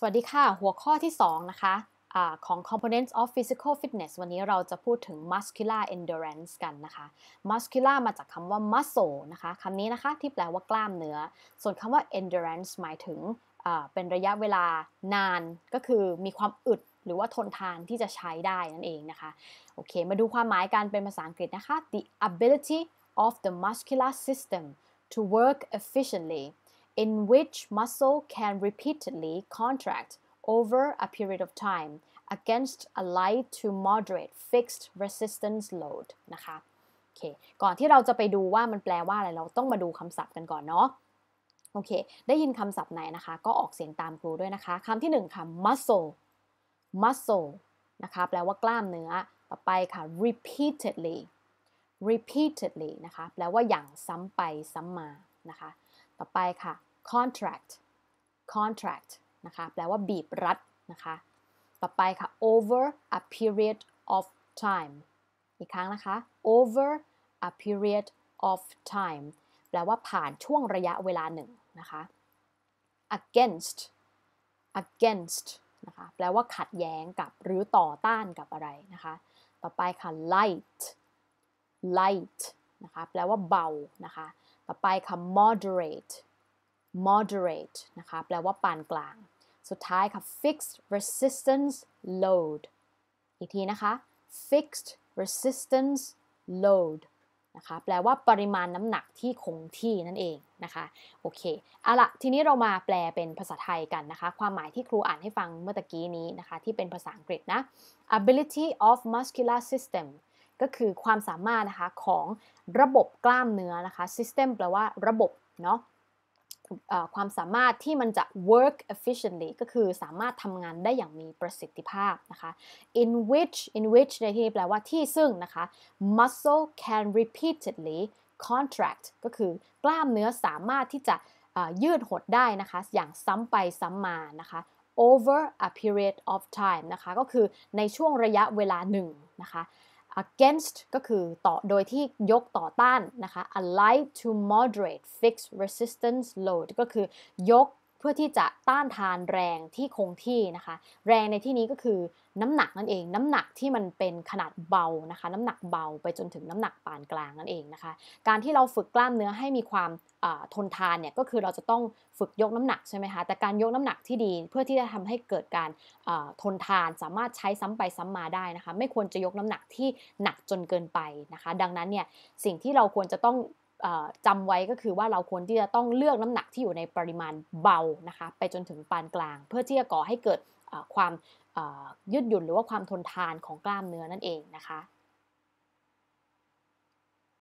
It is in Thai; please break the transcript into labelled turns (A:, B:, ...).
A: สวัสดีค่ะ หัวข้อที่ 2 นะคะะของ components of physical fitness วันนี้เราจะพูดถึง muscular endurance กันนะคะ muscular มาจากคำว่า muscle นะคะคำนี้นะคะ ที่แปลว่ากล้ามเนื้อส่วนคำว่า endurance หมายถึงเป็นระยะเวลานาน ก็คือมีความอึด หรือว่าทนทานที่จะใช้ได้นั่นเองนะคะ โอเค มาดูความหมายกันเป็นภาษาอังกฤษนะคะ the ability of the muscular system to work efficiently in which muscle can repeatedly contract over a period of time against a light to moderate fixed resistance load นะคะโอเคก่อนที่เราจะไปดูว่ามันแปลว่าอะไร เราต้องมาดูคำศัพท์กันก่อนเนาะโอเคได้ยินคำศัพท์ไหนนะคะ ก็ออกเสียงตามครูด้วยนะคะ คำที่หนึ่งค่ะ muscle muscle นะคะ แปลว่ากล้ามเนื้อ ต่อไปค่ะ repeatedly repeatedly นะคะแปลว่าอย่างซ้ำไป ซ้ำมา นะคะ ต่อไปค่ะ contract contract นะคะ แปลว่าบีบรัด นะคะ ต่อไป ค่ะ over a period of time อีกครั้งนะคะ over a period of time แปลว่าผ่านช่วงระยะเวลาหนึ่งนะคะ against against นะคะ แปลว่าขัดแย้งกับ หรือต่อต้านกับอะไรนะคะ ต่อไป ค่ะ light light นะคะ แปลว่า เบา นะคะ ต่อไป ค่ะ moderate moderate นะคะ แปลว่าปานกลาง สุดท้ายค่ะ fixed resistance load อีกทีนะคะ fixed resistance load นะคะ แปลว่าปริมาณน้ำหนักที่คงที่นั่นเองนะคะ โอเคเอาละทีนี้เรามาแปลเป็นภาษาไทยกันนะคะ ความหมายที่ครูอ่านให้ฟังเมื่อตะกี้นี้นะคะ ที่เป็นภาษาอังกฤษนะ ability of muscular system ก็คือความสามารถนะคะ ของระบบกล้ามเนื้อนะคะ system แปลว่าระบบเนาะความสามารถที่มันจะ work efficiently ก็คือสามารถทำงานได้อย่างมีประสิทธิภาพนะคะ in which in which ในที่นี้แปลว่าที่ซึ่งนะคะ muscle can repeatedly contract ก็คือกล้ามเนื้อสามารถที่จะยืดหดได้นะคะ อย่างซ้ำไปซ้ำมานะคะ over a period of time นะคะก็คือในช่วงระยะเวลาหนึ่งนะคะ against ก็คือต่อโดยที่ยกต่อต้านนะคะ alive to moderate fixed resistance load ก็คือยกเพื่อที่จะต้านทานแรงที่คงที่นะคะ แรงในที่นี้ก็คือน้ำหนักนั่นเอง น้ำหนักที่มันเป็นขนาดเบานะคะน้ำหนักเบาไปจนถึงน้ำหนักปานกลางนั่นเองนะคะ การที่เราฝึกกล้ามเนื้อให้มีความทนทานเนี่ยก็คือเราจะต้องฝึกยกน้ำหนักใช่ไหมคะแต่การยกน้ำหนักที่ดีเพื่อที่จะทำให้เกิดการทนทานสามารถใช้ซ้ำไปซ้ำมาได้นะคะ ไม่ควรจะยกน้ำหนักที่หนักจนเกินไปนะคะ ดังนั้นเนี่ยสิ่งที่เราควรจะต้องจำไว้ก็คือว่าเราควรที่จะต้องเลือกน้ำหนักที่อยู่ในปริมาณเบานะคะ ไปจนถึงปานกลางเพื่อที่จะก่อให้เกิดความยืดหยุ่นหรือว่าความทนทานของกล้ามเนื้อนั่นเองนะคะ